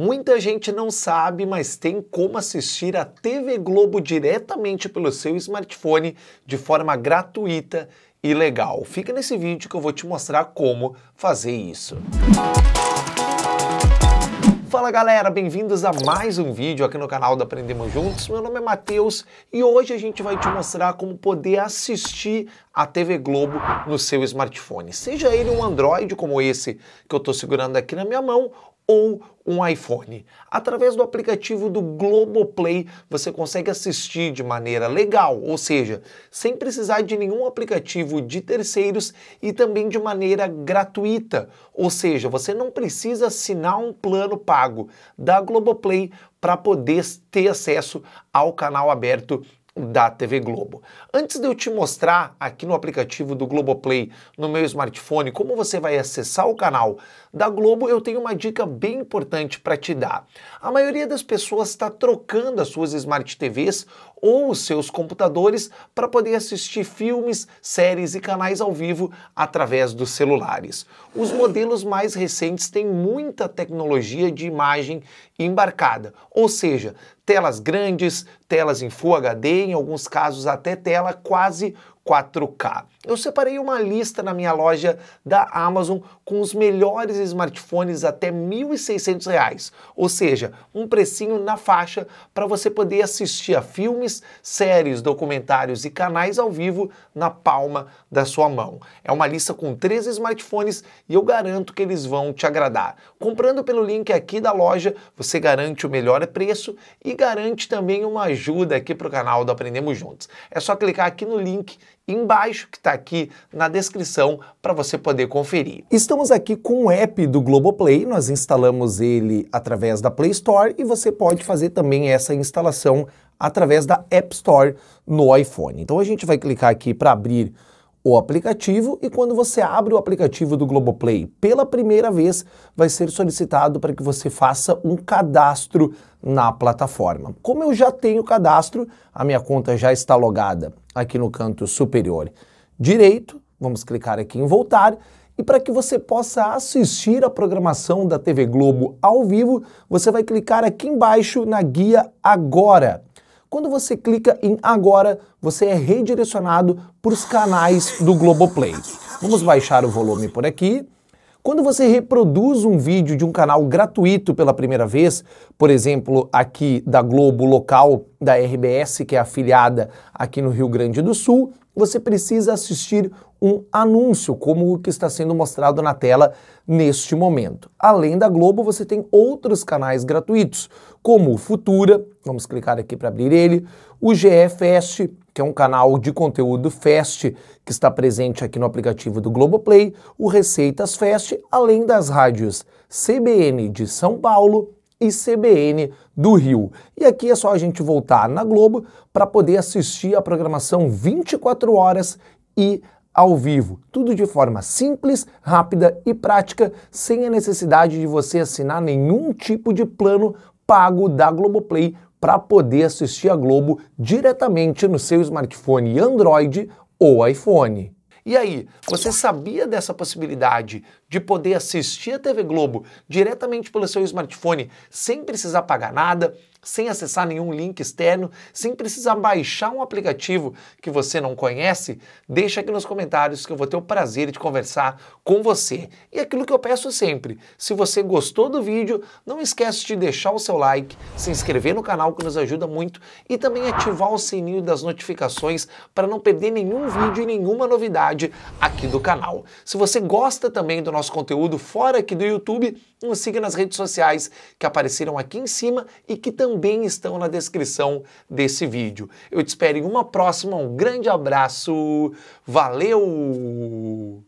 Muita gente não sabe, mas tem como assistir a TV Globo diretamente pelo seu smartphone de forma gratuita e legal. Fica nesse vídeo que eu vou te mostrar como fazer isso. Fala galera, bem-vindos a mais um vídeo aqui no canal do Aprendemos Juntos. Meu nome é Matheus e hoje a gente vai te mostrar como poder assistir a TV Globo no seu smartphone. Seja ele um Android como esse que eu estou segurando aqui na minha mão ou um iPhone. Através do aplicativo do Globoplay, você consegue assistir de maneira legal, ou seja, sem precisar de nenhum aplicativo de terceiros e também de maneira gratuita, ou seja, você não precisa assinar um plano pago da Globoplay para poder ter acesso ao canal aberto da TV Globo. Antes de eu te mostrar aqui no aplicativo do Globoplay no meu smartphone como você vai acessar o canal da Globo, eu tenho uma dica bem importante para te dar. A maioria das pessoas está trocando as suas smart TVs ou os seus computadores para poder assistir filmes, séries e canais ao vivo através dos celulares. Os modelos mais recentes têm muita tecnologia de imagem embarcada, ou seja, telas grandes, telas em Full HD em alguns casos até tela quase 4K. Eu separei uma lista na minha loja da Amazon com os melhores smartphones até R$ 1.600, ou seja, um precinho na faixa para você poder assistir a filmes, séries, documentários e canais ao vivo na palma da sua mão. É uma lista com 13 smartphones e eu garanto que eles vão te agradar. Comprando pelo link aqui da loja, você garante o melhor preço e garante também uma ajuda aqui para o canal do Aprendemos Juntos. É só clicar aqui no link embaixo, que está aqui na descrição, para você poder conferir. Estamos aqui com o app do Globoplay, nós instalamos ele através da Play Store e você pode fazer também essa instalação através da App Store no iPhone. Então a gente vai clicar aqui para abrir o aplicativo e quando você abre o aplicativo do Globoplay pela primeira vez, vai ser solicitado para que você faça um cadastro na plataforma. Como eu já tenho cadastro, a minha conta já está logada aqui no canto superior direito. Vamos clicar aqui em voltar. E para que você possa assistir a programação da TV Globo ao vivo, você vai clicar aqui embaixo na guia Agora. Quando você clica em Agora, você é redirecionado para os canais do Globoplay. Vamos baixar o volume por aqui. Quando você reproduz um vídeo de um canal gratuito pela primeira vez, por exemplo, aqui da Globo local da RBS, que é afiliada aqui no Rio Grande do Sul, você precisa assistir um anúncio, como o que está sendo mostrado na tela neste momento. Além da Globo, você tem outros canais gratuitos, como o Futura, vamos clicar aqui para abrir ele, o GFS que é um canal de conteúdo Fast que está presente aqui no aplicativo do Globoplay, o Receitas Fast, além das rádios CBN de São Paulo e CBN do Rio. E aqui é só a gente voltar na Globo para poder assistir a programação 24 horas e ao vivo, tudo de forma simples, rápida e prática, sem a necessidade de você assinar nenhum tipo de plano pago da Globoplay para poder assistir a Globo diretamente no seu smartphone Android ou iPhone. E aí, você sabia dessa possibilidade de poder assistir a TV Globo diretamente pelo seu smartphone sem precisar pagar nada, sem acessar nenhum link externo, sem precisar baixar um aplicativo que você não conhece, deixa aqui nos comentários que eu vou ter o prazer de conversar com você. E aquilo que eu peço sempre, se você gostou do vídeo, não esquece de deixar o seu like, se inscrever no canal que nos ajuda muito e também ativar o sininho das notificações para não perder nenhum vídeo e nenhuma novidade aqui do canal. Se você gosta também do nosso conteúdo fora aqui do YouTube, nos siga nas redes sociais que apareceram aqui em cima e que também estão na descrição desse vídeo. Eu te espero em uma próxima, um grande abraço, valeu!